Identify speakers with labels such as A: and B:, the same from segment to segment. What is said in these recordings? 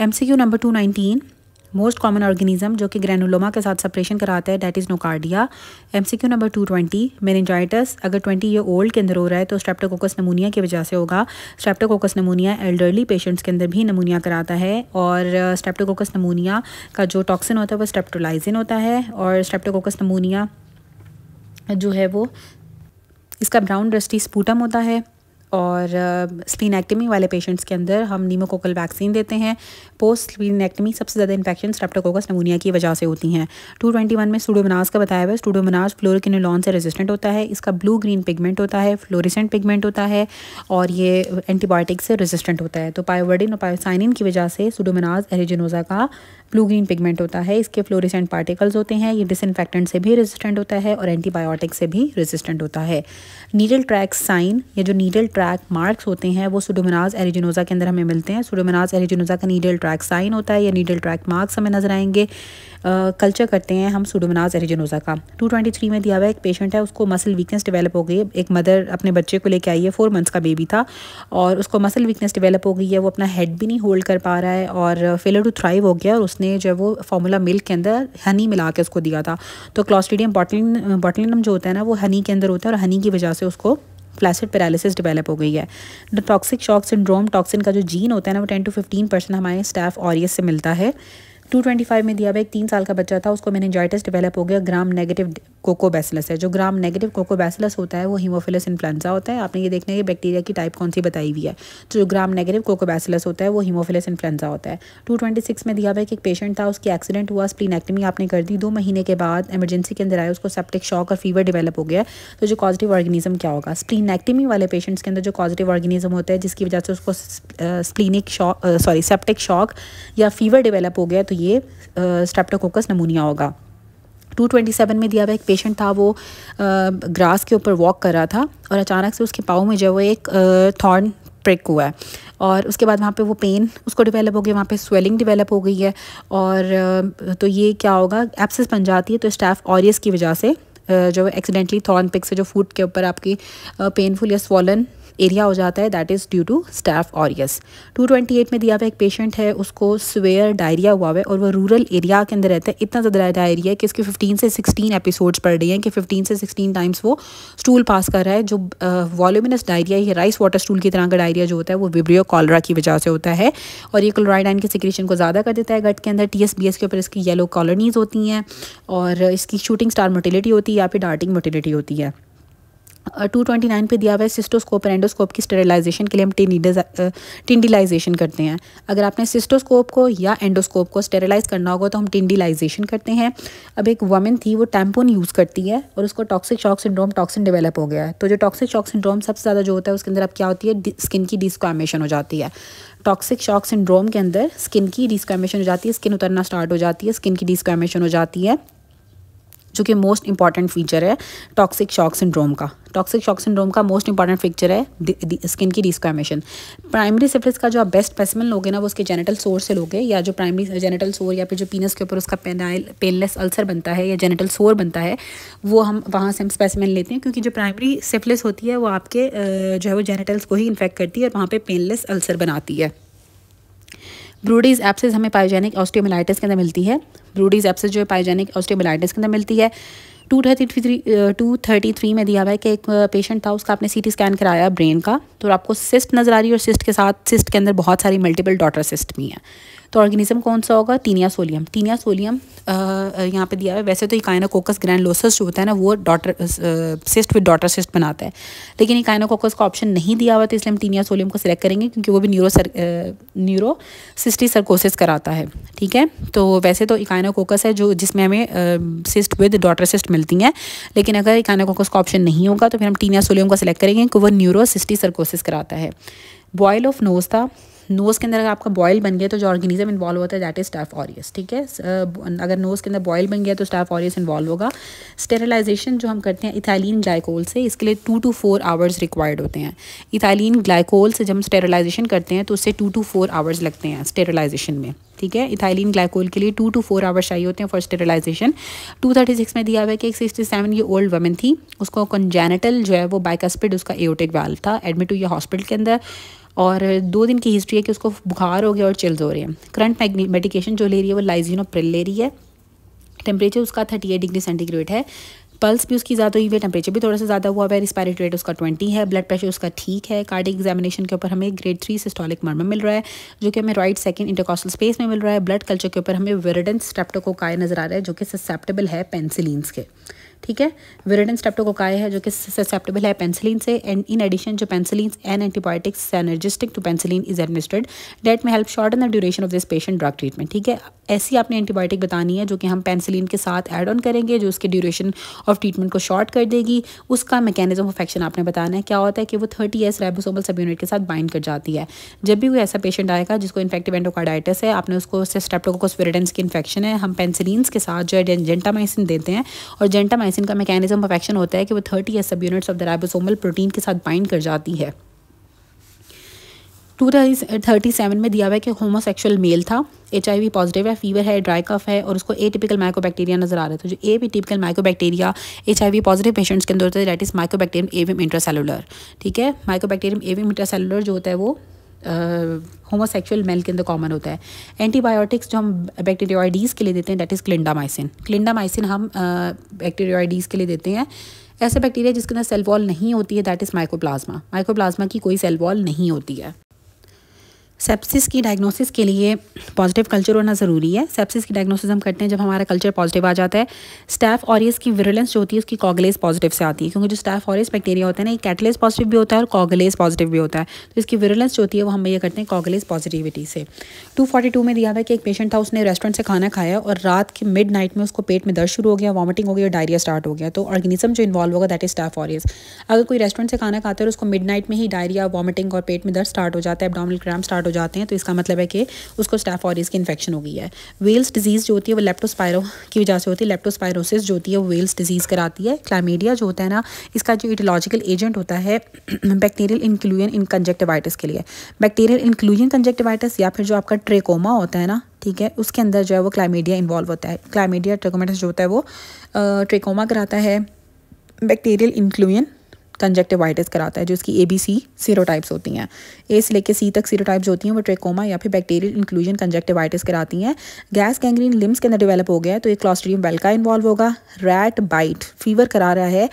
A: M C Q number two nineteen most common organism जो कि granuloma के साथ सप्रेशन कराता है that is Nocardia M C Q number two twenty meningitis अगर ट्वेंटी ईयर ओल्ड के अंदर हो रहा है तो स्ट्रेप्टोकोकस नमूनिया की वजह से होगा स्ट्रेप्टोकोकस नमूनिया एल्डरली पेशेंट्स के अंदर भी नमूनिया कराता है और स्ट्रेप्टोकोकस नमूनिया का जो टॉक्सिन होता है वो स्ट्रेप्टोलाइजिन होता है और स्ट्रेप्टोकोकस नमूनिया जो है वो इसका ब्राउन डस्टी स्पूटम होता है और एक्टमी वाले पेशेंट्स के अंदर हम नीमोकोकल वैक्सीन देते हैं पोस्ट स्प्लीनेक्टमी सबसे ज़्यादा इन्फेक्शन स्ट्रेप्टोकोकस नमूनिया की वजह से होती हैं टू ट्वेंटी वन में स्टूडोमनाज का बताया हुआ है स्टूडोमनाज फ्लोरिकिनोलॉन से रेजिस्टेंट होता है इसका ब्लू ग्रीन पिगमेंट होता है फ्लोरिसेंट पिगमेंट होता है और ये एंटीबायोटिक से रेजिस्टेंट होता है तो पायोवर्डिन और पायोसाइनिन की वजह से स्टूडोमनाज एरिजिनोजा का ब्लू ग्रीन पिगमेंट होता है इसके फ्लोरिसेंट पार्टिकल्स होते हैं ये डिसइनफेक्टेंट से भी रेजिस्टेंट होता है और एंटीबायोटिक से भी रेजिस्टेंट होता है नीडल ट्रैक साइन या जो नीडल ट्रैक मार्क्स होते हैं वो सुडोमनाज एरिजिनोज़ा के अंदर हमें मिलते हैं सुडोमनाज एरिजिनोज़ा का नीडल ट्रैक साइन होता है या नीडल ट्रैक मार्क्स हमें नजर आएंगे कल्चर करते हैं हम सुडोमनाज एरिजिनोज़ा का टू ट्वेंटी थ्री में दिया हुआ एक पेशेंट है उसको मसल वीकनेस डेवलप हो गई एक मदर अपने बच्चे को लेके आई है फोर मंथ्स का बेबी था और उसको मसल वीकनेस डेवलप हो गई है वो अपना हेड भी नहीं होल्ड कर पा रहा है और फेलर टू थ्राइव हो गया और उसने जो है वो फॉर्मूला मिल्क के अंदर हनी मिला के उसको दिया था तो क्लॉस्ट्रीडियम बॉटलिन बॉटलिनम जो होता है ना वो हनी के अंदर होता है और हनी की वजह से उसको फ्लैसिड पैरालिसिस डेवलप हो गई है the toxic shock syndrome toxin का जो जीन होता है ना वो टेन टू फिफ्टीन परसेंट हमारे स्टाफ ऑरियस से मिलता है टू ट्वेंटी फाइव में दिया हुआ एक तीन साल का बच्चा था उसको जॉइटस डेवलप हो गया ग्राम नेगेटिव कोकोबैसिलस है जो ग्राम नेगेटिव कोकोबैसिलस होता है वो हीमोफिलस इन्फ्लुएंजा होता है आपने ये देखना है कि बैक्टीरिया की टाइप कौन सी बताई हुई है जो ग्राम नेगेटिव कोकोबैसिलस होता है वो हीमोफिलस इन्फ्लुएंजा होता है टू में दिया हुआ है कि एक पेशेंट था उसकी एक्सीडेंट हुआ स्प्लीनेक्टमी आपने कर दी दो महीने के बाद एमरजेंसी के अंदर आया उसको सेप्टिक शॉक और फीवर डिवेलप हो गया तो जो पॉजिटिव ऑर्गेनिज्म क्या होगा स्प्लीनेक्टमी वाले पेशेंट्स के अंदर जो पॉजिटिव ऑर्गेनिज्म होता है जिसकी वजह से उसको splenic shock sorry septic shock या फीवर डिवेलप हो गया तो ये स्ट्रेप्टोकोकस नमूनिया होगा 227 में दिया हुआ एक पेशेंट था वो ग्रास के ऊपर वॉक कर रहा था और अचानक से उसके पाँव में जो वो एक थॉर्न प्रिक हुआ है और उसके बाद वहाँ पे वो पेन उसको डेवलप हो गया वहाँ पे स्वेलिंग डेवलप हो गई है और तो ये क्या होगा एप्सिस बन जाती है तो स्टाफ ऑरियस की वजह से जो एक्सीडेंटली थॉर्न पिक से जो फूट के ऊपर आपकी पेनफुल या स्वॉलन एरिया हो जाता है that is due to staph aureus 228 में दिया हुआ एक पेशेंट है उसको स्वेयर डायरिया हुआ है और वो रूरल एरिया के अंदर रहता है इतना ज़्यादा डायरिया है कि इसके 15 से 16 एपिसोड्स पड़ रही हैं कि 15 से 16 टाइम्स वो स्टूल पास कर रहा है जो वॉल्यूमिनस डायरिया ये राइस वाटर स्टूल की तरह का डायरिया जो होता है वो विब्रियो कॉलरा की वजह से होता है और ये क्लोराइडाइन के सिक्रेशन को ज़्यादा कर देता है गट के अंदर टी एस बी एस के ऊपर इसकी येलो कॉलोनीज़ होती हैं और इसकी शूटिंग स्टार मोटिलिटी होती है या फिर डार्टिंग मोटिलिटी होती है टू ट्वेंटी नाइन पर दिया हुआ है सिस्टोस्कोप और एंडोस्कोप की स्टेरिलाइजेशन के लिए हम टिंडिलाइजेशन करते हैं अगर आपने सिस्टोस्कोप को या एंडोस्कोप को स्टेरिलाइज करना होगा तो हम टिंडिलाइजेशन करते हैं अब एक वामन थी वो टैम्पोन यूज़ करती है और उसको toxic shock syndrome toxin develop हो गया है तो जो टॉक्सिक शॉक सिंड्रोम सबसे ज़्यादा जो होता है उसके अंदर अब क्या होती है स्किन की डिस्क्वामेशन हो जाती है टॉक्सिक शॉक सिंड्रोम के अंदर स्किन की डिस्क्वामेशन हो जाती है स्किन उतरना स्टार्ट हो जाती है स्किन की डिस्क्वामेशन हो जाती है जो कि मोस्ट इंपॉर्टेंट फीचर है टॉक्सिक शॉक सिंड्रोम का टॉक्सिक शॉक सिंड्रोम का मोस्ट इंपॉर्टेंट फीचर है स्किन की डिस्क्रामेशन प्राइमरी सिफिलिस का जो आप बेस्ट स्पेसिमन लोगे ना वो उसके जेनेटल सोर से लोगे या जो प्राइमरी जेनेटल सोर या फिर जो पीनस के ऊपर उसका पेनाइल पेनलेस अल्सर बनता है या जेनेटल सोर बनता है वो हम वहाँ से हम स्पेसिमन लेते हैं क्योंकि जो प्राइमरी सिफिलिस होती है वो आपके जो है वो जेनेटल्स को ही इन्फेक्ट करती है और वहाँ पर पेनलेस अल्सर बनाती है ब्रूडीज एप्सिस हमें पायोजेनिक ऑस्टियोमिलाइटिस के अंदर मिलती है ब्रूडीज एप्सिस जो है पाइजेनिक ऑस्टेबलाइटिस के अंदर मिलती है two thirty three two thirty three में दिया हुआ है कि एक पेशेंट uh, था उसका आपने सीटी स्कैन कराया ब्रेन का तो आपको सिस्ट नज़र आ रही है और सिस्ट के साथ सिस्ट के अंदर बहुत सारी मल्टीपल डॉटर सिस्ट भी हैं तो ऑर्गेनिज्म कौन सा होगा तीनिया सोलियम तीनिया सोलियम यहाँ पे दिया हुआ है वैसे तो ये काइनाकोकस ग्रैंडलोसस जो होता है ना वो daughter cyst with daughter cyst बनाता है लेकिन ये काइनाकोकस का ऑप्शन नहीं दिया हुआ तो इसलिए हम टीनिया सोलियम को सिलेक्ट करेंगे क्योंकि वो भी न्यूरो न्यूरो सिस्टी सरकोसिस कराता है ठीक है तो वैसे तो काइनाकोकस है जो जिसमें हमें सिस्ट विद डॉटर सिस्ट मिलती हैं लेकिन अगर काइनाकोकस का ऑप्शन नहीं होगा तो फिर हम टीनिया सोलियम का सिलेक्ट करेंगे क्योंकि वो न्यूरोसिस्टी सर्कोसिस कराता है बॉयल ऑफ नोज था नोज़ के अंदर अगर आपका बॉयल बन गया तो जो ऑर्गेनिज्म इन्वॉल्व होता है दैट इज़ स्टाफ ऑरियस ठीक है अगर नोज़ के अंदर बॉयल बन गया तो स्टाफ ऑरियस इन्वॉल्व होगा स्टेरलाइजेशन जो हम करते हैं इथाइलिन ग्लाइकोल से इसके लिए two to four hours required होते हैं इथाइलिन ग्लाइकोल से जब हम स्टेरलाइजेशन करते हैं तो उससे टू टू फोर आवर्स लगते हैं स्टेरलाइजेशन में ठीक है इथाइलिन ग्लाइकोल के लिए टू टू फोर आवर्स चाहिए होते हैं for sterilisation two thirty six में दिया हुआ है कि एक सिक्सटी सेवन ये ओल्ड वमन थी उसको कंजेनेटल जो है वो बाइकस्पिड उसका एओटिक वाल था एडमिट हुई हॉस्पिटल के अंदर और दो दिन की हिस्ट्री है कि उसको बुखार हो गया और चिल्स हो रहे हैं करंट मेडिकेशन जो ले रही है वो लाइजिनोप्रिल ले रही है टेम्परेचर उसका थर्टी एट डिग्री सेंटीग्रेड है पल्स भी उसकी ज़्यादा हुई हुई है टेम्परेचर भी थोड़ा सा ज़्यादा हुआ है रिस्पायरेटरी रेट उसका ट्वेंटी है ब्लड प्रेशर उसका ठीक है कार्डिक एग्जामिनेशन के ऊपर हमें ग्रेड थ्री सिस्टोलिक मर्म मिल रहा है जो कि हमें राइट सेकंड इंटरकॉस्टल स्पेस में मिल रहा है ब्लड कल्चर के ऊपर हमें वेरिडेंस स्टेप्टोकोकाय नजर आ रहा है जो कि ससेप्टेबल है पेंसिलीन्स के ठीक है विरेडन स्टेप्टोकोकाय है जो कि ससेप्टेबल है पेंसिलिन से एंड इन एडिशन जो penicillin and antibiotics synergistic to penicillin is administered that में help shorten the duration of this patient drug treatment ठीक है ऐसी आपने एंटीबायोटिक बतानी है जो कि हम पेंसिलिन के साथ एड ऑन करेंगे जो उसके ड्यूरेशन ऑफ ट्रीटमेंट को शॉर्ट कर देगी उसका मैकेनिज्म ऑफ एक्शन आपने बताना है क्या होता है कि वो थर्टी एस रेबोसोबल सब यूनिट के साथ बाइंड कर जाती है जब भी कोई ऐसा पेशेंट आएगा जिसको इन्फेक्टिव एंडोकार्डाइटिस है आपने उसको स्टेप्टोकोस विरेडेंस की इन्फेक्शन है हम पेंसिलिन के साथ जो है जेंटामाइसिन देते हैं और जेंटामाइसिन माइसिन का मैकेनिज्म ऑफ एक्शन होता है कि वो थर्टी या subunits of the ribosomal protein के साथ बाइंड कर जाती है टू थर्टी सेवन में दिया हुआ है कि होमोसेक्सुअल मेल था एच आई वी पॉजिटिव है फीवर है ड्राई कफ है और उसको ए टिपिकल माइकोबैक्टीरिया नजर आ रहा था तो जो ए भी typical mycobacteria H I V positive patients के अंदर होता है that is Mycobacterium avium intracellulare ठीक है माइकोबैक्टीरियम एविम इंट्रासेलुलर जो होता है वो होमोसेक्सुअल मेल के अंदर कॉमन होता है एंटीबायोटिक्स जो हम बैक्टीरियाइडीज़ के लिए देते हैं डेट इज़ क्लिंडामाइसिन क्लिंडामाइसिन हम बैक्टीरियाइडीज़ के लिए देते हैं ऐसे बैक्टीरिया जिसके अंदर सेल वॉल नहीं होती है दैट इज़ माइकोप्लाज्मा माइकोप्लाज्मा की कोई सेल वॉल नहीं होती है सेप्सिस की डायग्नोसिस के लिए पॉजिटिव कल्चर होना ज़रूरी है सेप्सिस की डायग्नोसिस हम करते हैं जब हमारा कल्चर पॉजिटिव आ जाता है स्टैफ ऑरियस की विरोलेंस जो होती है उसकी कॉगलेस पॉजिटिव से आती है क्योंकि जो स्टैफ ऑरियस बैक्टीरिया होता है ना ये कैटलेस पॉजिटिव भी होता है और कॉगलेस पॉजिटिव भी होता है तो इसकी विरोलेंस जो होती है वो हम ये करते हैं कॉगलेस पॉजिटिविटी से टू में दिया था कि एक पेशेंट था उसने रेस्टोरेंट से खाना खाया और रात के मिड नाइट में उसको पेट में दर्द शुरू हो गया वॉमिटिंग हो गई और डायरिया स्टार्ट हो गया तो ऑर्गेनिज्म जो इन्वॉल्व होगा दैट इज स्टैफ ऑरियस अगर कोई रेस्टोरेंट से खाना खाता है उसको मिड नाइट में ही डायरिया वॉमिटिंग और पेट में दर्द स्टार्ट हो जाता है एबडामिल क्रैम स्टार्ट हो जाते हैं तो इसका मतलब है कि उसको स्टाफ ऑरिस की इन्फेक्शन हो गई है वेल्स डिजीज़ जो होती है वो लेप्टोस्पायरो की वजह से होती है लेप्टोस्पायरोसिस जो होती है वो वेल्स डिजीज़ कराती है क्लामीडिया जो होता है ना इसका जो इटोलॉजिकल एजेंट होता है बैक्टीरियल इंक्लूजन इन कंजेक्टिवाइटिस के लिए बैक्टीरियल इंक्लूजन कंजेक्टिवाइटिस या फिर जो आपका ट्रेकोमा होता है ना ठीक है उसके अंदर जो है वो क्लाइमेडिया इन्वॉल्व होता है क्लाइमेडिया ट्रेकोमेटिस जो होता है वो ट्रेकोमा कराता है बैक्टीरियल इंक्लूजन कंजेक्टिवाइटिस कराता है जो इसकी ए बी सी सीरोटाइप्स होती हैं ए से लेके सी तक सीरोटाइप्स होती हैं वो ट्रेकोमा या फिर बैक्टीरियल इंक्लूजन कंजेक्टिवाइटिस कराती हैं गैस गैंग्रीन लिम्स के अंदर डेवलप हो गया है तो एक क्लॉस्ट्रियम वेलका इन्वॉल्व होगा रैट बाइट फीवर करा रहा है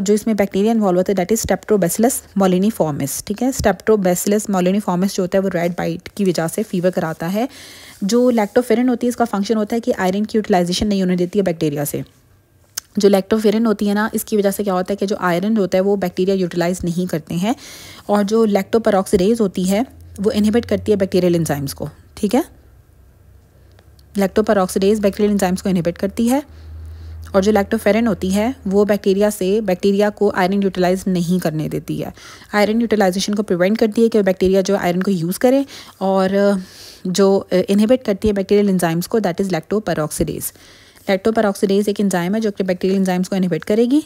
A: जो इसमें बैक्टीरिया इन्वॉल्व होता है डेट इज स्टेप्टोबेसिलस मोलिनीफॉर्मिस ठीक है स्टेप्टोबेसिलस मोलिनीफॉर्मिस जो होता है वो रैट बाइट की वजह से फीवर कराता है जो लैक्टोफेरन होती है इसका फंक्शन होता है कि आयरन की यूटिलाइजेशन नहीं होने देती है बैक्टीरिया से जो लैक्टोफेरन होती है ना इसकी वजह से क्या होता है कि जो आयरन होता है वो बैक्टीरिया यूटिलाइज नहीं करते हैं और जो लैक्टोपरॉक्सीडेज होती है वो इनहिबिट करती है बैक्टीरियल इंजाइम्स को ठीक है लैक्टोपरॉक्सीडेज बैक्टीरियल इंजाइम्स को इनहिबिट करती है और जो लैक्टोफेरन होती है वो बैक्टीरिया से बैक्टीरिया को आयरन यूटिलाइज नहीं करने देती है आयरन यूटिलाइजेशन को प्रिवेंट करती है कि बैक्टीरिया जो आयरन को यूज़ करे और जो इनहिबिट करती है बैक्टीरियल इंजाइम्स को दैट इज़ लैक्टोपरॉक्सीडेज़ लेक्टोपरऑक्सीडेज एक इंजाइम है जो कि बैक्टीरियल इंजाइम्स को इनहिबिट करेगी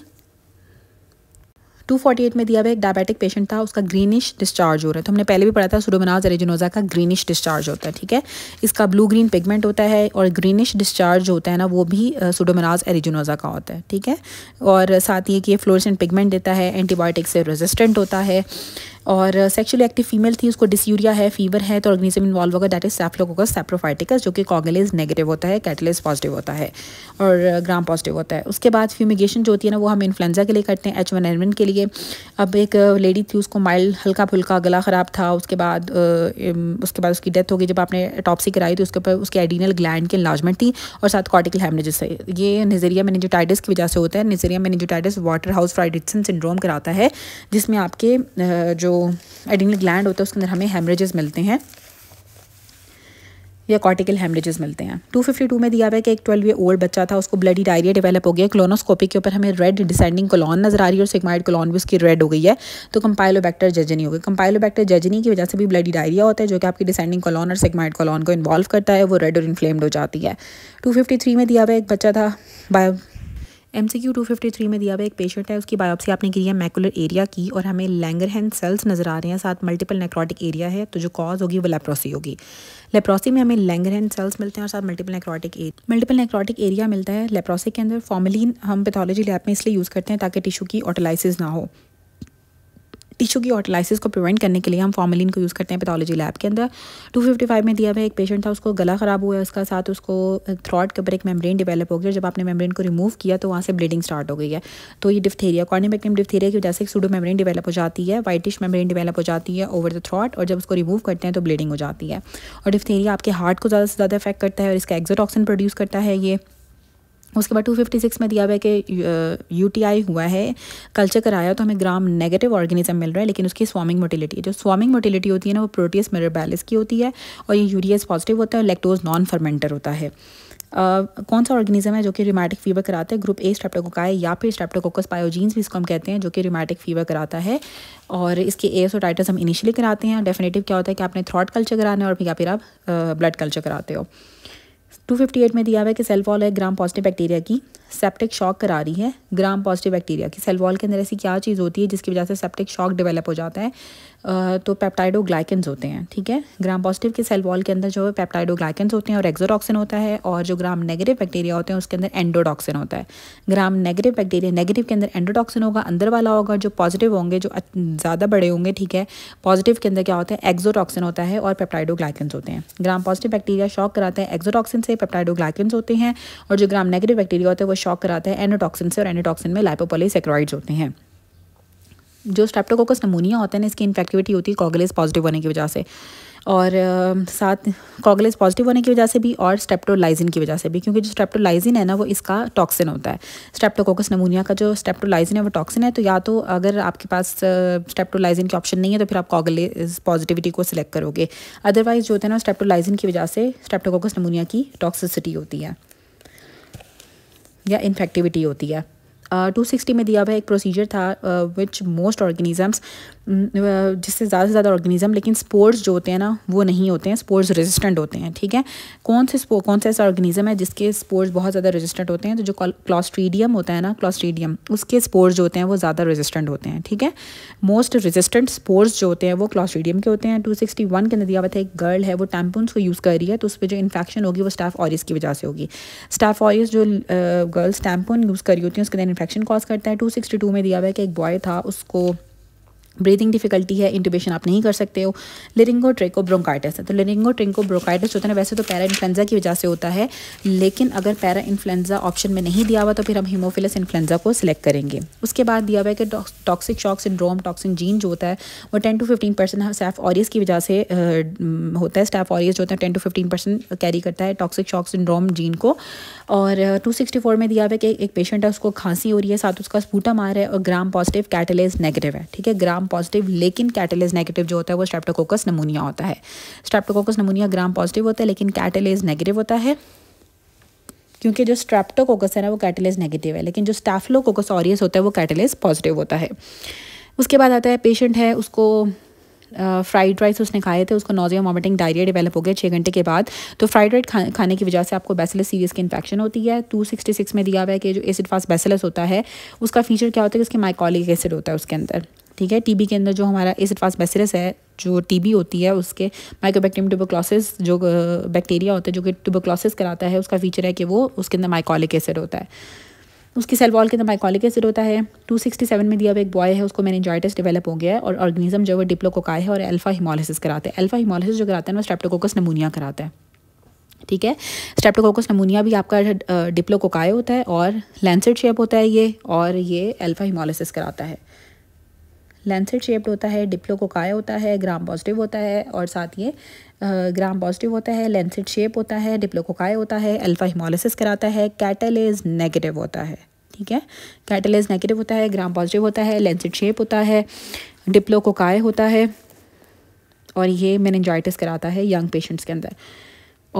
A: 248 में दिया हुआ एक डायबिटिक पेशेंट था उसका ग्रीनिश डिस्चार्ज हो रहा है तो हमने पहले भी पढ़ा था सुडोमनाज एरेजिनोजा का ग्रीनिश डिस्चार्ज होता है ठीक है इसका ब्लू ग्रीन पिगमेंट होता है और ग्रीनिश डिस्चार्ज होता है ना वो भी सुडोमनाज एरेजिनोजा का होता है ठीक है और साथ ही कि ये फ्लोरसेंट पिगमेंट देता है एंटीबायोटिक से रेजिस्टेंट होता है और सेक्शुअली एक्टिव फीमेल थी उसको डिसयूरिया है फीवर है तो ऑर्गेनिज्म इन्वॉल्व होगा डैट इज सैफ्लोकोकस सैप्रोफाइटिकस जो कि कॉगलेज नेगेटिव होता है कैटलेज पॉजिटिव होता है और ग्राम uh, पॉजिटिव होता है उसके बाद फ्यूमिगेशन जो होती है ना वो हम इन्फ्लुएंजा के लिए करते हैं एच वन एन के लिए अब एक लेडी uh, थी उसको माइल्ड हल्का फुल्का गला ख़राब था उसके बाद uh, उसके बाद उसकी डेथ हो गई जब आपने टॉपसी कराई थी तो उसके ऊपर उसके एडिनल ग्लैंड की इलाजमेंट थी और साथ कॉर्टिकल हेमनेजिस है ये निजेरिया मेनेजोटाइटिस की वजह से होता है Neisseria meningitidis Waterhouse Friderichsen syndrome कराता है जिसमें आपके जो जो एडिंगल ग्लैंड होता है उसके अंदर हमें हेमरेजेस मिलते हैं या कॉर्टिकल हेमरेजेस मिलते हैं 252 में दिया हुआ है कि एक 12 ईयर ओल्ड बच्चा था उसको ब्लडी डायरिया डेवलप हो गया क्लोनोस्कोपी के ऊपर हमें रेड डिसेंडिंग कॉलॉन नजर आ रही है और सिग्माइड कॉलॉन भी उसकी रेड हो गई है तो कंपाइलोबैक्टर जजनी हो गई कंपाइलोबैक्टर जजनी की वजह से भी ब्लडी डायरिया होता है जो कि आपकी डिसेंडिंग कॉलॉन और सिग्माइड कॉलॉन को इन्वॉल्व करता है वो रेड और इन्फ्लेम्ड हो जाती है टू में दिया हुआ एक बच्चा था bio M C Q two fifty three में दिया हुआ एक पेशेंट है उसकी बायोप्सी आपने की है मैकुलर एरिया की और हमें लैंगर हैंड सेल्स नज़र आ रहे हैं साथ मल्टीपल नेक्रोटिक एरिया है तो जो कॉज होगी वो लेप्रोसी होगी लेप्रोसी में हमें लैंगर हैंड सेल्स मिलते हैं और साथ multiple necrotic multiple necrotic area मिलता है लेप्रोसी के अंदर फॉर्मिलीन हम पैथोलॉजी लैब में इसलिए यूज़ करते हैं ताकि टिशू की ऑटोलाइसिस ना हो टिश्यू की ऑटोलाइसिस को प्रिवेंट करने के लिए हम फॉर्मिलीन को यूज़ करते हैं पैथोलॉजी लैब के अंदर 255 में दिया हुआ एक पेशेंट था उसको गला ख़राब हुआ है उसका साथ उसको थ्रॉट के ऊपर एक मेम्ब्रेन डेवलप हो गया जब आपने मेम्ब्रेन को रिमूव किया तो वहाँ से ब्लीडिंग स्टार्ट हो गई है तो ये डिफ्थेरिया कॉर्निबेक्टिम डिफ्थेरिया की वजह से एक सूडो मेम्ब्रेन डेवलप हो जाती है वाइटिश मेम्ब्रेन डेवलप हो जाती है ओवर द थ्रॉट और जब उसको रिमूव करते हैं तो ब्लीडिंग हो जाती है और डिफ्थेरिया आपके हार्ट को ज़्यादा से ज़्यादा इफेक्ट करता है और इसका एक्जोटॉक्सिन प्रोड्यूस करता है ये उसके बाद 256 में दिया हुआ है कि यूटीआई हुआ है कल्चर कराया तो हमें ग्राम नेगेटिव ऑर्गेनिज्म मिल रहा है लेकिन उसकी स्वामिंग मोटिलिटी जो स्वामिंग मोटिलिटी होती है ना वो प्रोटीस मेरेबैलिस की होती है और ये यूरियस पॉजिटिव होता है और लेक्टोज नॉन फर्मेंटर होता है Uh, कौन सा ऑर्गेनिज्म है जो कि रिमैटिक फीवर कराता है ग्रुप ए स्ट्रेप्टोकोकाई या फिर स्ट्रेप्टोकोकस पायोजीन्स भी इसको हम कहते हैं जो कि रिमैटिक फीवर कराता है और इसके टाइटस हम इनिशियली कराते हैं डेफिनेटिव क्या होता है कि आपने थ्रॉट कल्चर कराना है और फिर या फिर आप ब्लड कल्चर कराते हो 258 में दिया हुआ है कि सेल वॉल है ग्राम पॉजिटिव बैक्टीरिया की सेप्टिक शॉक करा रही है ग्राम पॉजिटिव बैक्टीरिया की सेल वॉल के अंदर ऐसी क्या चीज़ होती है जिसकी वजह से सेप्टिक शॉक डेवलप हो जाता है तो पेप्टाइडोग्लाइकन्स होते हैं ठीक है ग्राम पॉजिटिव के सेल वॉल के अंदर जो है पेप्टाइडोग्लाइकन्स होते हैं और एक्जोडॉक्सिन होता है और जो ग्राम नेगेटिव बैक्टीरिया होते हैं उसके अंदर एंडोडॉक्सिन होता है ग्राम नेगेटिव बैक्टीरिया नेगेटिव के अंदर एंडोडॉक्सिन होगा अंदर वाला होगा जो पॉजिटिव होंगे जो ज़्यादा बड़े होंगे ठीक है पॉजिटिव के अंदर क्या होता है एक्जोटॉक्सिन होता है और ग्लाइकन्स होते हैं ग्राम पॉजिटिव बैक्टीरिया शॉक कराते हैं एक्जोटॉक्सिन से पेप्टाइडोग्लाइकन्स होते हैं और जो ग्राम नेगेटिव बैक्टीरिया होता है वो शॉक कराता है एनोटॉक्सिन से और एनोटॉक्सिन में लाइपोपोलिसक्रॉइड्स होते हैं जो स्ट्रेप्टोकोकस नमूनिया होता है ना इसकी इन्फेक्टिविटी होती है कागलेस पॉजिटिव होने की वजह से और साथ कागलेस पॉजिटिव होने की वजह से भी और स्टेप्टोलाइजिन की वजह से भी क्योंकि जो स्टेप्टोलाइजिन है ना वो इसका टॉक्सिन होता है स्टेप्टोकोकस नमूनिया का जो स्टेप्टोलाइजिन है वो टॉक्सिन है तो या तो अगर आपके पास स्टेप्टोलाइजिन की ऑप्शन नहीं है तो फिर आप कॉगलेज पॉजिटिविटी को सिलेक्ट करोगे अदरवाइज जो होता है ना स्टेप्टोलाइजिन की वजह से स्टेप्टोकोकस नमूनिया की टॉक्सिसिटी होती है या इन्फेक्टिविटी होती है टू uh, सिक्सटी में दिया हुआ एक प्रोसीजर था विच मोस्ट ऑर्गेनिजम्स जिससे ज़्यादा से ज़्यादा ऑर्गेनिज्म लेकिन स्पोर्ट्स जो होते हैं ना वो नहीं होते हैं स्पोर्ट्स रेजिस्टेंट होते हैं ठीक है कौन से कौन सा ऐसा ऑर्गेनिज्म है जिसके स्पोर्ट्स बहुत ज़्यादा रेजिस्टेंट होते हैं तो जो क्लॉस्ट्रीडियम होता है ना क्लॉस्ट्रीडियम उसके स्पोर्ट्स जो होते हैं वो ज़्यादा रेजिस्टेंट होते हैं ठीक है मोस्ट रेजिस्टेंट स्पोर्ट्स जो होते हैं वो क्लॉस्ट्रीडियम के होते हैं टू सिक्सटी वन के अंदर दिया हुआ था एक गर्ल है वो टैम्पन्स को यूज़ कर रही है तो उस पर जो इन्फेक्शन होगी वो स्टाफ ऑरियस की वजह से होगी स्टाफ ऑरियस जो गर्ल्स टैम्पन यूज़ कर रही होती हैं उसके अंदर इन्फेक्शन कॉज करता है टू सिक्सटी टू में दिया हुआ है कि एक बॉय था उसको ब्रीदिंग डिफिकल्टी है इंटूबेशन आप नहीं कर सकते हो लिरिंगो ट्रेको ब्रोंकाइटिस है तो लिरिंगो ट्रेको ब्रोंकाइटिस होता है वैसे तो पैरा इन्फ्लुएंजा की वजह से होता है लेकिन अगर पैरा इन्फ्लुएंजा ऑप्शन में नहीं दिया हुआ तो फिर हम हीमोफिलस इन्फ्लुएंजा को सिलेक्ट करेंगे उसके बाद दिया हुआ है कि toxic shock syndrome toxin gene जो होता है वो ten to fifteen percent staph aureus की वजह से होता है स्टाफ ऑरियस जो होता है ten to fifteen percent carry करता है टॉक्सिक शॉक सिंड्रोम जीन को और टू सिक्सटी फोर में दिया हुआ है कि एक पेशेंट है उसको खांसी हो रही है साथ उसका स्पूटम आ रहा है और ग्राम पॉजिटिव कैटलेज नेगेटिव है ठीक है ग्राम ग्राम पॉजिटिव लेकिन कैटेलेज नेगेटिव जो होता है वो स्ट्रेप्टोकोकस नमूनिया होता है स्ट्रेप्टोकोकस नमूनिया ग्राम पॉजिटिव होता है लेकिन कैटेलेज नेगेटिव होता है क्योंकि जो स्ट्रेप्टोकोकस है ना वो कैटेलेज नेगेटिव है लेकिन जो स्टैफलोकोकस ऑरियस होता है वो कैटेलेज पॉजिटिव होता है उसके बाद आता है पेशेंट है उसको फ्राइड uh, राइस उसने खाए थे उसको नोजिया वॉमिटिंग डायरिया डेवलप हो गया छः घंटे के बाद तो फ्राइड राइस खा, खाने की वजह से आपको बेसिलस सीरियस की इन्फेक्शन होती है 266 में दिया हुआ है कि जो एसिड फास्ट बेसिलस होता है उसका फीचर क्या होता है कि उसके माइकोलिक एसिड होता है उसके अंदर ठीक है टीबी के अंदर जो हमारा इस फास्ट बैसिलस है जो टीबी होती है उसके माइकोबैक्टीरियम ट्यूबोक्लोसिस जो बैक्टीरिया होता है जो कि ट्यूबोक्लोसिस कराता है उसका फीचर है कि वो उसके अंदर माइकोलिक एसिड होता है उसकी सेल वॉल के अंदर माइकॉलिक एसिड होता है 267 में दिया हुआ एक बॉय है उसको मैनेजाइटिस डेवलप हो गया है और ऑर्गेनिज्म जो है डिप्लोकोकाई है और अल्फा हिमोलिसिस कराते हैं अल्फा हिमोलिसिस जो कराते हैं वो स्ट्रेप्टोकोकस नमूनिया कराता है ठीक है स्ट्रेप्टोकोकस नमूनिया भी आपका डिप्लोकोकाई होता है और लेंसड शेप होता है ये और ये अल्फा हिमोलिसिस कराता है लेंसेड शेप्ड होता है डिप्लो डिप्लोकोकाय होता है ग्राम पॉजिटिव होता है और साथ ये ग्राम पॉजिटिव होता है लेंसेड शेप होता है डिप्लो डिप्लोकोकाय होता है अल्फा हिमोलिसिस कराता है कैटलेज नेगेटिव होता है ठीक है कैटलेज नेगेटिव होता है ग्राम पॉजिटिव होता है लेंसेड शेप होता है डिप्लो कोकाय होता है और ये मैनजाइटिस कराता है यंग पेशेंट्स के अंदर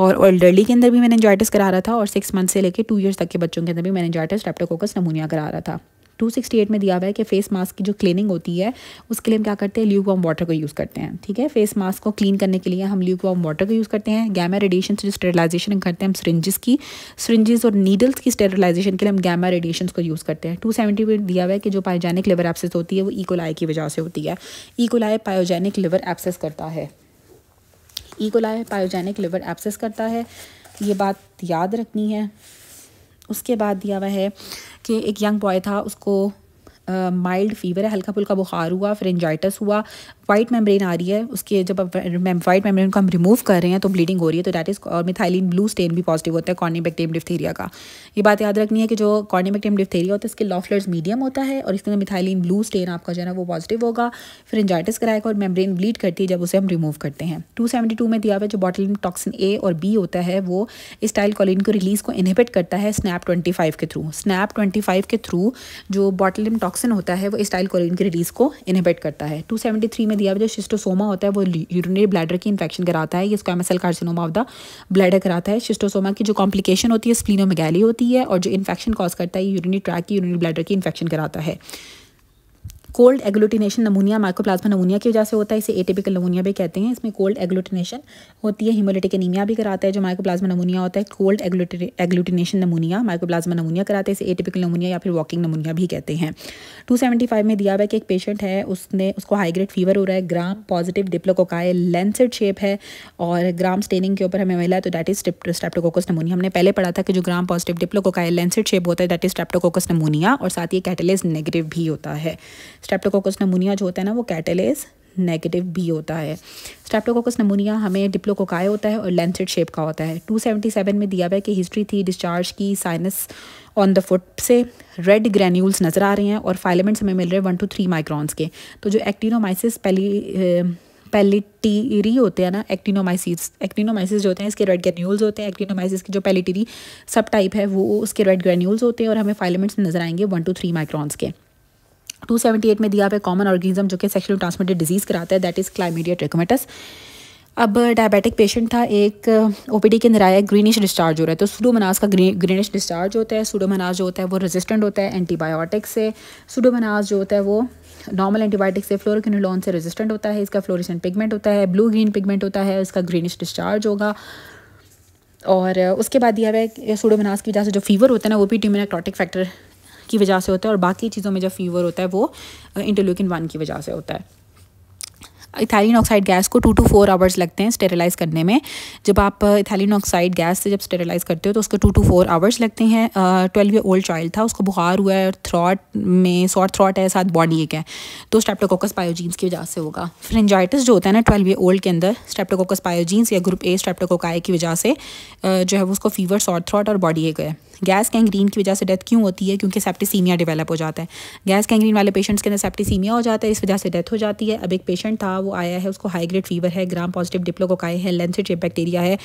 A: और ओल्डरली के अंदर भी मैंने करा रहा था और सिक्स मंथ से लेकर टू इयर्स तक के बच्चों के अंदर भी मैनजाइटिस रेप्टोकोकस नमूनिया करा रहा था 268 में दिया हुआ है कि फेस मास्क की जो क्लीनिंग होती है उसके लिए हम क्या करते हैं ल्यूक वॉम वाटर को यूज़ करते हैं ठीक है फेस मास्क को क्लीन करने के लिए हम ल्यूक वॉम वाटर को यूज़ करते हैं गैमा रेडिएशन से जो स्टेरलाइजेशन करते हैं हम सरिंजिस की सरिंजेस और नीडल्स की स्टेरलाइजेशन के लिए हम गैमा रेडिएशन को यूज़ करते हैं टू सेवेंटी में दिया हुआ है कि जो पायोजेनिक लिवर एप्सेस होती है वो ईकोलाई e. की वजह से होती है ईकोलाई पायोजेनिक लिवर एप्सेस करता है ईकोलाई पायोजेनिक लिवर एप्सेस करता है ये बात याद रखनी है उसके बाद दिया हुआ है कि एक यंग बॉय था उसको माइल्ड फीवर है हल्का फुल्का बुखार हुआ फ्रेंजाइटस हुआ वाइट मेम्ब्रेन आ रही है उसके जब वाइट मेम्ब्रेन को हम रिमूव कर रहे हैं तो ब्लीडिंग हो रही है तो डैट इज़ और मिथाइलिन ब्लू स्टेन भी पॉजिटिव होता है कॉर्निबेक्टेम डिफ्थेरिया का ये बात याद रखनी है कि जो कॉर्निबेक्टेम डिफ्थेरिया होता है इसके लॉफलर्स मीडियम होता है और इसके अंदर मिथाइलिन ब्लू स्टेन आपका जो है ना वो पॉजिटिव होगा फ्रेंजाइटिस कराएगा और मेम्ब्रेन ब्लीड करती है जब उसे हम रिमूव करते हैं टू में दिया हुआ जो बॉटल टॉक्सिन ए और बी होता है वो स्टाइल कॉलिन को रिलीज को इनहिबिट करता है स्नैप ट्वेंटी के थ्रू स्नैप ट्वेंटी के थ्रू जो बॉटल टॉक्सिन टॉक्सिन होता है वो स्टाइल कोलिन की रिलीज को इनहिबिट करता है 273 में दिया जो शिस्टोसोमा होता है वो यूरिनरी ब्लैडर की इन्फेक्शन कराता है ये squamous cell carcinoma of the bladder कराता है शिस्टोसोमा की जो कॉम्प्लिकेशन होती है स्प्लिनोमेगैली होती है और जो इन्फेक्शन कॉज करता है यूरिनरी ट्रैक की यूरिनरी ब्लैडर की इन्फेक्शन कराता है cold agglutination pneumonia Mycoplasma pneumonia की वजह से होता है इसे एटिपिकल नमूनिया भी कहते हैं इसमें कोल्ड एग्लूटिनेशन होती है हिमोलिटिक एनीमिया भी कराता है जो माइकोप्लाज्मा नमूनिया होता है cold agglutination pneumonia Mycoplasma pneumonia कराते हैं इसे एटिपिकल नमूनिया या फिर वॉकिंग नमूनिया भी कहते हैं टू में दिया हुआ है कि एक पेशेंट है उसने उसको हाइग्रेड फीवर हो रहा है ग्राम पॉजिटिव डिप्लोकोकाय लेंसेड शेप है और ग्राम स्टेनिंग के ऊपर हमें मिला है तो डैट इज स्ट्रेप्टोकोकस नमूनिया हमने पहले पढ़ा था कि जो ग्राम पॉजिटिव डिप्लोकोकाय लेंसेड शेप होता है डैट इज स्ट्रेप्टोकोकस नमूनिया और साथ ही कैटलेस नेगेटिव भी होता है स्टेप्टोकोकस नमूनिया जो होता है ना वो कैटेलेस नेगेटिव बी होता है स्टेप्टोकोकस नमूनिया हमें डिप्लोकोकाय होता है और लेंसेड शेप का होता है 277 में दिया हुआ है कि हिस्ट्री थी डिस्चार्ज की साइनस ऑन द फुट से रेड ग्रेन्यूल्स नज़र आ रहे हैं और फाइलेमेंट्स हमें मिल रहे हैं वन टू थ्री माइक्रॉन्स के तो जो एक्टिनोमाइसिस पहली पेलिटीरी होते हैं ना एक्टिनोमाइसिस एक्टिनोमाइसिस जो होते हैं इसके रेड ग्रेन्यूल्स होते हैं एक्टिनोमाइसिस की जो पेलिटीरी सब टाइप है वो उसके रेड ग्रेन्यूल्स होते हैं और हमें फाइलेमेंट्स नज़र आएंगे वन टू थ्री माइक्रॉन्स के 278 में दिया हुआ कॉमन ऑर्गेनिज्म जो कि सेक्शुअल ट्रांसमिटेड डिजीज़ कराता है दैट इज़ क्लाइमेडिया ट्रिकोमेटस अब डायबिटिक uh, पेशेंट था एक ओपीडी uh, के अंदर आया ग्रीनिश डिस्चार्ज हो रहा है तो सूडोमनास का ग्री, ग्रीनिश डिस्चार्ज होता है सूडोमनास जो होता है वो रेजिस्टेंट होता है एंटीबायोटिक से सुडोमनास जो होता है वो नॉर्मल एंटीबायोटिक से फ्लोरिकिनोलॉन से रेजिस्टेंट होता है इसका फ्लोरिसेंट पिगमेंट होता है ब्लू ग्रीन पिगमेंट होता है इसका ग्रीनिश डिस्चार्ज होगा और uh, उसके बाद दिया हुआ है सूडोमनास की वजह से जो फीवर होता है ना वो भी ट्यूमिनाक्रोटिक फैक्टर की वजह से होता है और बाकी चीज़ों में जब फीवर होता है वो इंटरल्यूकिन वन की वजह से होता है इथैलिन ऑक्साइड गैस को टू टू फोर आवर्स लगते हैं स्टेरिलाइज करने में जब आप इथैलिन ऑक्साइड गैस से जब स्टेरिलाइज करते हो तो उसको टू टू फोर आवर्स लगते हैं ट्वेल्व ईयर ओल्ड चाइल्ड था उसको बुखार हुआ है और थ्रॉट में सॉर्ट थ्रॉट है साथ बॉडी एक है तो स्टेप्टोकोकस पायोजीन्स की वजह से होगा फ्रेंजाइटिस जो होता है ना ट्वेल्व ईयर ओल्ड के अंदर स्टेप्टोकोकस पायोजीन्स या ग्रुप ए स्टेप्टोकोकाई की वजह से uh, जो है वो उसको फीवर सॉर्ट थ्रॉट और बॉडी एक है गैस कैंग्रीन की वजह से डेथ क्यों होती है क्योंकि सेप्टिसीमिया डेवलप हो जाता है गैस कैंग्रीन वाले पेशेंट्स के अंदर सेप्टिसीमिया हो जाता है इस वजह से डेथ हो जाती है अब एक पेशेंट था वो आया है उसको हाई ग्रेड फीवर है ग्राम पॉजिटिव डिप्लोकोकाई है लेंसेट बैक्टीरिया है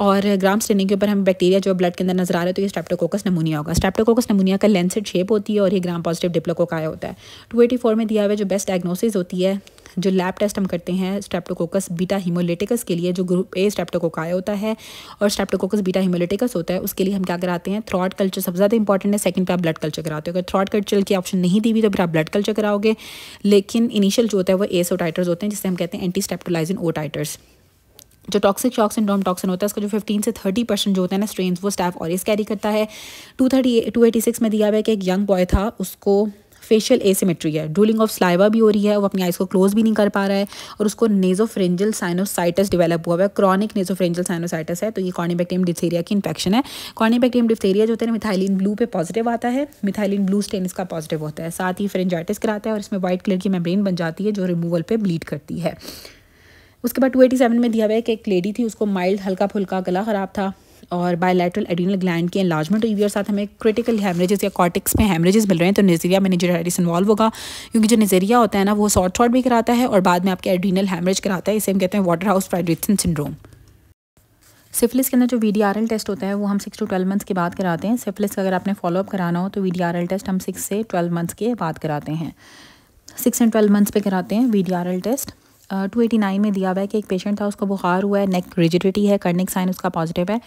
A: और ग्राम स्टेनिंग के ऊपर हम बैक्टीरिया जो ब्लड के अंदर नजर आ रहा है तो ये स्ट्रेप्टोकोकस नमूनिया होगा स्ट्रेप्टोकोकस नमूनिया का लेंसिड शेप होती है और ये ग्राम पॉजिटिव डिप्लोकोकाया होता है टू में दिया हुआ जो बेस्ट डायग्नोसिस होती है जो लैब टेस्ट हम करते हैं स्ट्रेप्टोकोकस बीटा हिमोलेटिकस के लिए जो ग्रुप ए स्ट्रेप्टोकोकाया होता है और स्ट्रेप्टोकोकस बीटा हीमोलिटिकस होता है उसके लिए हम क्या कराते हैं थ्रॉट कल्चर सबसे ज़्यादा इंपॉर्टेंट है सेकंड पे आप ब्लड कल्चर कराते हो अगर थ्रॉट कल्चर की ऑप्शन नहीं दी हुई तो फिर आप ब्लड कल्चर कराओगे लेकिन इनिशियल जो होता है वो ए सोटाइटर्स होते हैं जिससे हम कहते हैं एंटी स्टेप्टोलाइजिन ओटाइटर्स जो टॉक्सिक शॉक सिंड्रोम टॉक्सिन होता है उसका जो फिफ्टीन से थर्टी परसेंट जो होता है ना स्ट्रेन वो स्टाफ ऑरिस कैरी करता है two thirty two eighty six में दिया हुआ है कि एक यंग बॉय था उसको फेशियल एसिमेट्री है डूलिंग ऑफ स्लाइवा भी हो रही है वो अपनी आइज़ को क्लोज भी नहीं कर पा रहा है और उसको नेजोफ्रेंजल साइनोसाइटस डेवलप हुआ है क्रॉनिक नेजोफ्रेंजल साइनोसाइटस है तो ये कॉर्निबैक्टीरियम डिथेरिया की इन्फेक्शन है कॉर्निबैक्टीरियम डिथेरिया जो होता है मिथाइलिन ब्लू पे पॉजिटिव आता है मिथाइलिन ब्लू स्टेन इसका पॉजिटिव होता है साथ ही फ्रेंजाइटिस कराता है और इसमें व्हाइट कलर की मेम्ब्रेन बन जाती है जो रिमूवल पर ब्लीड करती है उसके बाद टू एटी सेवन में दिया हुआ है कि एक लेडी थी उसको माइल्ड हल्का फुल्का गला ख़राब था और बायोलेट्रल एडिनल ग्लैंड की एनलार्जमेंट हुई है और साथ हमें क्रिटिकल हेमरेजेस या कॉटिक्स में हेमरेजेस मिल रहे हैं तो नेजेरिया में नेजेराइटिस इन्वॉल्व होगा क्योंकि जो नेजेरिया होता है ना वो शॉर्ट शॉर्ट भी कराता है और बाद में आपके एडिनल हेमरेज कराता है इसे हम कहते हैं Waterhouse Friderichsen syndrome syphilis के अंदर जो वी टेस्ट होता है वो हम सिक्स टू ट्वेल्व मंथ्स के बाद कराते हैं सिफिलिस का अगर आपने फॉलोअप कराना हो तो वी टेस्ट हम सिक्स से ट्वेल्व मंथ्स के बाद कराते हैं सिक्स एंड ट्वेल्व मंथ्स पे कराते हैं V test two eighty nine में दिया हुआ है कि एक पेशेंट था उसको बुखार हुआ है नेक रिजिडिटी है कर्निक साइन उसका पॉजिटिव है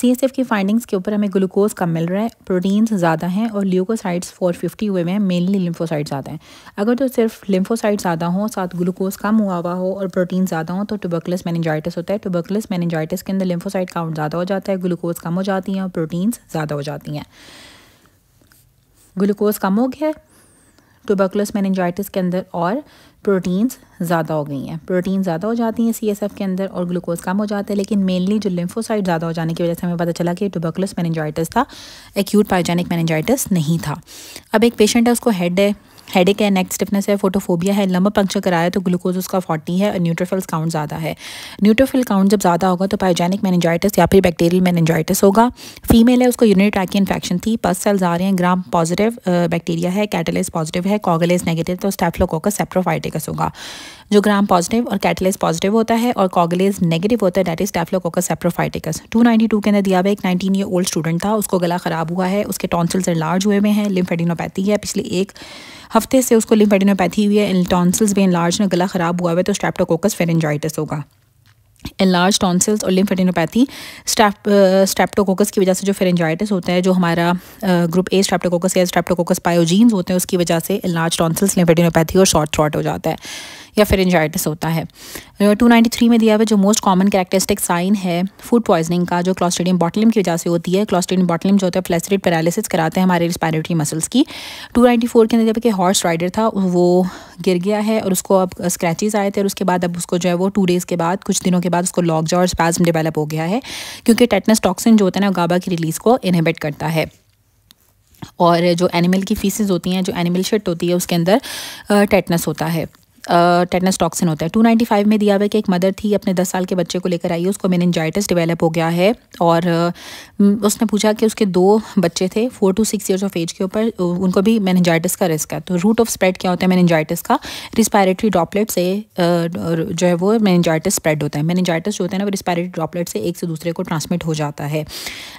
A: सी एस एफ की फाइंडिंग्स के ऊपर हमें ग्लूकोज कम मिल रहा है प्रोटीन्स ज़्यादा हैं और ल्यूकोसाइड्स फोर फिफ्टी हुए हुए हैं मेनली लिम्फोसाइड ज़्यादा हैं अगर तो सिर्फ लिम्फोसाइड ज़्यादा हो साथ ग्लूकोज कम हुआ हुआ हो और प्रोटीन ज़्यादा हो तो टुबकलस मैनजाइटिस होता है टुबकलस मैनजाइटिस के अंदर लिम्फोसाइड काउंट ज़्यादा हो जाता है ग्लूकोज कम हो जाती हैं और प्रोटीन्स ज़्यादा हो जाती हैं ग्लूकोज कम हो गया है मैनजाइटिस के अंदर और प्रोटीन्स ज़्यादा हो गई हैं प्रोटीन ज़्यादा हो जाती हैं सी एस एफ के अंदर और ग्लूकोज कम हो जाता है लेकिन मेनली जो लिम्फोसाइड ज़्यादा हो जाने की वजह से हमें पता चला कि टुबकुलस मैनेजाइटस था एक्यूट पायोजेनिक मैनेजाइटस नहीं था अब एक पेशेंट है उसको हेड है हेडेक है नेक स्टिफनेस है फोटोफोबिया है लंबा पंक्चर कराया तो ग्लूकोज उसका फोर्टी है और न्यूट्रोफिल्स काउंट ज़्यादा है न्यूट्रोफिल काउंट जब ज़्यादा होगा तो पायोजेनिक मैनेजाइटिस या फिर बैक्टीरियल मैनेजाइटिस होगा फीमेल है उसको यूनिट ट्रैक की इन्फेक्शन थी पस सेल्स आ रहे हैं ग्राम पॉजिटिव बैक्टीरिया है कैटलेस पॉजिटिव है कॉगलेस नेगेटिव तो स्टेफ्लोकोकस सेप्रोफाइटिकस होगा जो ग्राम पॉजिटिव और कैटलेस पॉजिटिव होता है और कॉगलेज नेगेटिव होता है डैट इज टेफ्लोकोकस सेप्रोफाइटिकस 292 के अंदर दिया हुआ एक 19 ईयर ओल्ड स्टूडेंट था उसको गला ख़राब हुआ है उसके टॉन्सिल्स लार्ज हुए हुए हैं लिम्फेडिनोपैथी है पिछले एक हफ्ते से उसको लिम्फेडिनोपैथी हुई है टॉन्सल्स भी लार्ज ने गला ख़राब हुआ है तो स्टेप्टोकोकस फेरेंजाइटिस होगा एनलार्ज टॉन्सल्स और लिम्फेडिनोपैथी स्टैप की वजह से जो फेरेंजाइटिस होता है जो हमारा ग्रुप ए स्टेप्टोकोकस या स्टेप्टोकोकस पायोजीन्स होते हैं उसकी वजह से एनलार्ज टॉन्सल्स लिम्फेडिनोपैथी और शॉर्ट थ्रॉट हो जाता है या इंजाइटिस होता है टू नाइन्टी थ्री में दिया हुआ जो मोस्ट कॉमन कैरेक्टरिस्टिक साइन है फूड पॉइजनिंग का जो क्लॉस्ट्रीडियम बॉटलिम की वजह से होती है क्लॉस्ट्रीडियम बॉटलिम जो होता है प्लेसरिड पैरालिसिस कराते हैं हमारे रिस्पायरेटरी मसल्स की टू नाइन्टी फोर के अंदर जब कि हॉर्स राइडर था वो गिर गया है और उसको अब स्क्रैचेज आए थे और उसके बाद अब उसको जो है वो टू डेज़ के बाद कुछ दिनों के बाद उसको लॉक जाओ और स्पैज्म डेवलप हो गया है क्योंकि टेटनस टॉक्सिन जो होता है ना गाबा की रिलीज़ को इनहेबिट करता है और जो एनिमल की फीसेस होती हैं जो एनिमल शिट होती है उसके अंदर टेटनस होता है टेटनस टॉक्सिन होता है 295 में दिया हुआ है कि एक मदर थी अपने 10 साल के बच्चे को लेकर आई है उसको मेनजाइटिस डेवलप हो गया है और उसने पूछा कि उसके दो बच्चे थे four to six years of age के ऊपर उनको भी मेनजाइटिस का रिस्क है तो रूट ऑफ स्प्रेड क्या होता है मेनजाइटिस का रिस्पायरेटरी ड्रॉपलेट से जो है वो मेनजाइटिस स्प्रेड होता है मेनजाइटिस जो होता है ना वो रिस्पायरेटरी ड्रॉपलेट से एक से दूसरे को ट्रांसमिट हो जाता है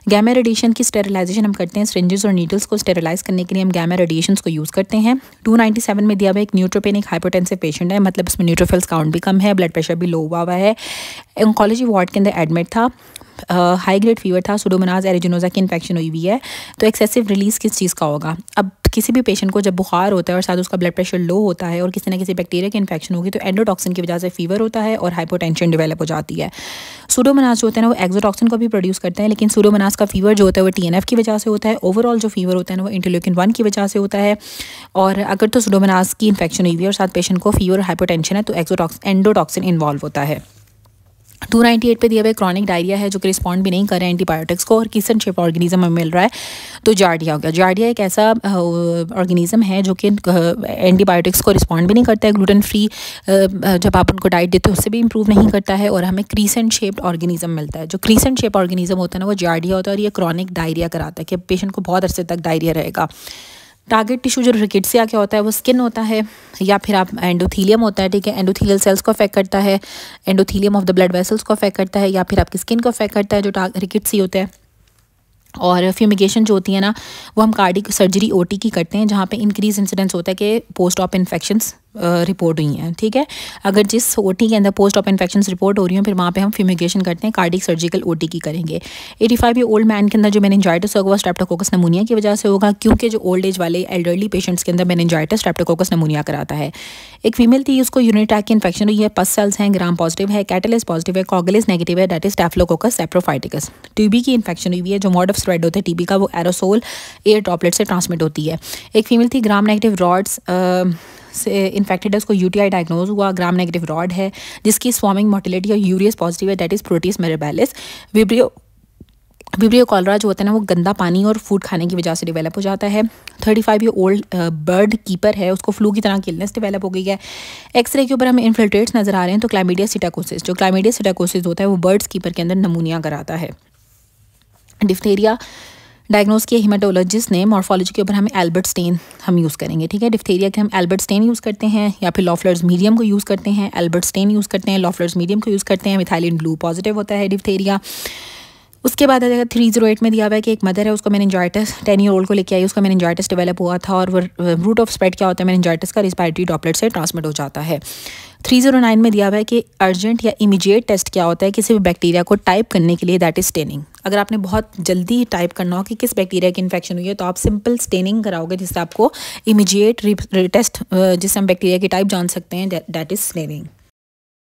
A: गैमा रेडिएशन की स्टेरिलाइजेशन हम करते हैं स्ट्रेंजेस और नीडल्स को स्टेरिलाइज करने के लिए हम गैमा रेडिएशन को यूज़ करते हैं टू में दिया हुआ एक न्यूट्रोपेनिक हाइपोटेंसिव पेशेंट पेशेंट है मतलब इसमें न्यूट्रोफिल्स काउंट भी कम है ब्लड प्रेशर भी लो हुआ हुआ है इंकोलॉजी वार्ड के अंदर एडमिट था हाई ग्रेड फीवर था सुडोमनाज एरिजिनोजा की इन्फेक्शन हुई हुई है तो एक्सेसिव रिलीज़ किस चीज़ का होगा अब किसी भी पेशेंट को जब बुखार होता है और साथ उसका ब्लड प्रेशर लो होता है और किसी ना किसी बैक्टीरिया की इन्फेक्शन होगी तो एंडोटॉक्सिन की वजह से फीवर होता है और हाइपोटेंशन डेवलप हो जाती है सूडोमनास जो होता है ना वो एक्जोटॉक्सिन को भी प्रोड्यूस करते हैं लेकिन सूडोमनास का फीवर जो होता है वो टी की वजह से होता है ओवरऑल जो फीवर होता है ना वो इंटोलोकिन वन की वजह से होता है और अगर तो सूडोमनास की इन्फेक्शन हुई है और साथ पेशेंट को फीवर हाइपोटेंशन है तो एक्जोटॉक्स एंडोटॉक्सिन इन्वॉल्व होता है टू नाइन्टी एट पर दिया हुआ क्रॉनिक डायरिया है जो कि रिस्पॉन्ड भी नहीं कर रहे हैं एंटीबायोटिक्स को और किसन शेप ऑर्गेनिज्म में मिल रहा है तो जार्डिया हो गया जार्डिया एक ऐसा ऑर्गेनिज्म है जो कि एंटीबायोटिक्स को रिस्पॉन्ड भी नहीं करता है ग्लूटेन फ्री जब आप उनको डाइट देते हो उससे भी इंप्रूव नहीं करता है और हमें क्रीसेंट शेप्ड ऑर्गेनिज्म मिलता है जो क्रीसेंट शेप ऑर्गेनिज्म होता है ना वो जार्डिया होता है और ये क्रॉनिक डायरिया कराता है कि पेशेंट को बहुत अरसे तक डायरिया रहेगा टारगेट टिश्यू जो से आके होता है वो स्किन होता है या फिर आप एंडोथीलियम होता है ठीक है एंडोथीलियल सेल्स को अफेक्ट करता है endothelium of the blood vessels को अफेक्ट करता है या फिर आपकी स्किन को अफेक्ट करता है जो सी होता है और फ्यूमिगेशन जो होती है ना वो हम कार्डिक सर्जरी ओटी की करते हैं जहाँ पे इंक्रीज इंसिडेंस होता है कि पोस्ट ऑप इन्फेक्शंस रिपोर्ट हुई हैं ठीक है अगर जिस ओ के अंदर पोस्ट ऑफ इन्फेक्शन रिपोर्ट हो रही हैं फिर वहाँ पे हम फ्यूमिगेशन करते हैं कार्डिक सर्जिकल ओ की करेंगे एटी फाइव ओल्ड मैन के अंदर जो मैनजाइटिस होगा वो स्टेप्टोकोकस नमूनिया की वजह से होगा क्योंकि जो ओल्ड एज वाले एल्डरली पेशेंट्स के अंदर मैनजाइटिस स्टेप्टोकोकस नमूनिया कराता है एक फीमेल थी उसको यूनिटैक की इन्फेक्शन हुई है पस सेल्स हैं ग्राम पॉजिटिव है कैटलिस पॉजिटिव है कॉगलिस नेगेटिव है that is Staphylococcus saprophyticus TB की इन्फेक्शन हुई है जो मॉड ऑफ स्प्रेड होता है टीबी का वो एरोसोल एयर ड्रॉपलेट से ट्रांसमिट होती है एक फीमेल थी ग्राम नेगेटिव रॉड्स इन्फेक्टेड है उसको आई डायग्नोज हुआ ग्राम नेगेटिव रॉड है जिसकी स्वामिंग मोटिलिटी और यूरियस पॉजिटिव है that is Proteus mirabilis Vibrio Vibrio cholerae जो होता है ना वो गंदा पानी और फूड खाने की वजह से डेवलप हो जाता है thirty five year old bird keeper है उसको फ्लू की तरह की इलनेस डेवलप हो गई है एक्सरे के ऊपर हम इन्फिल्ट्रेट्स नज़र आ रहे हैं तो क्लाइमेडिया सिटाकोसिस जो क्लाइमेडिया सिटाकोसिस होता है वो बर्ड्स कीपर के अंदर नमूनिया कराता है डिफ्थेरिया डायग्नोज किया हिमाटोलॉजिस्ट ने मॉर्फोलॉजी के ऊपर हमें एल्बर्ट स्टेन हम यूज़ करेंगे ठीक है डिफ्थेरिया के हम एल्बर्ट स्टेन यूज़ करते हैं या फिर लॉफलर्स मीडियम को यूज़ करते हैं एल्बर्ट स्टेन यूज़ करते हैं लॉफलर्स मीडियम को यूज़ करते हैं मिथाइलिन ब्लू पॉजिटिव होता है डिफ्थेरिया उसके बाद आ जाएगा थ्री जीरो एट में दिया हुआ है कि एक मदर है उसको मैंने टेन ईयर ओल्ड को लेके आई उसका मैंने डेवलप हुआ था और रूट ऑफ स्प्रेड क्या होता है मैंने का रिस्पायरेटरी डॉपलेट से ट्रांसमिट हो जाता है थ्री जीरो नाइन में दिया हुआ है कि अर्जेंट या इमीजिएट टेस्ट क्या होता है किसी भी बैक्टीरिया को टाइप करने के लिए दैट इज़ स्टेनिंग अगर आपने बहुत जल्दी टाइप करना हो कि किस बैक्टीरिया की इन्फेक्शन हुई है तो आप सिंपल स्टेनिंग कराओगे जिससे आपको इमीजिएट टेस्ट uh, जिससे हम बैक्टीरिया की टाइप जान सकते हैं दैट इज़ स्टेनिंग